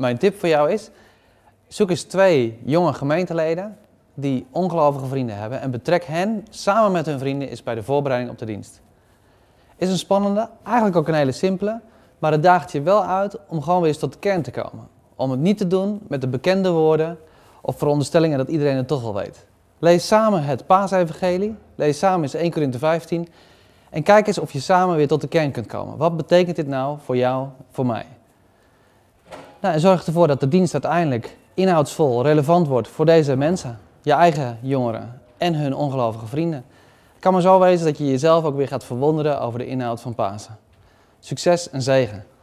mijn tip voor jou is, zoek eens twee jonge gemeenteleden die ongelovige vrienden hebben en betrek hen samen met hun vrienden eens bij de voorbereiding op de dienst. Is een spannende, eigenlijk ook een hele simpele, maar het daagt je wel uit om gewoon weer eens tot de kern te komen. Om het niet te doen met de bekende woorden of veronderstellingen dat iedereen het toch al weet. Lees samen het Paasevangelie, lees samen eens 1 Corinthië 15 en kijk eens of je samen weer tot de kern kunt komen. Wat betekent dit nou voor jou, voor mij? Nou, en zorg ervoor dat de dienst uiteindelijk inhoudsvol, relevant wordt voor deze mensen. Je eigen jongeren en hun ongelovige vrienden. Het kan maar zo wezen dat je jezelf ook weer gaat verwonderen over de inhoud van Pasen. Succes en zegen!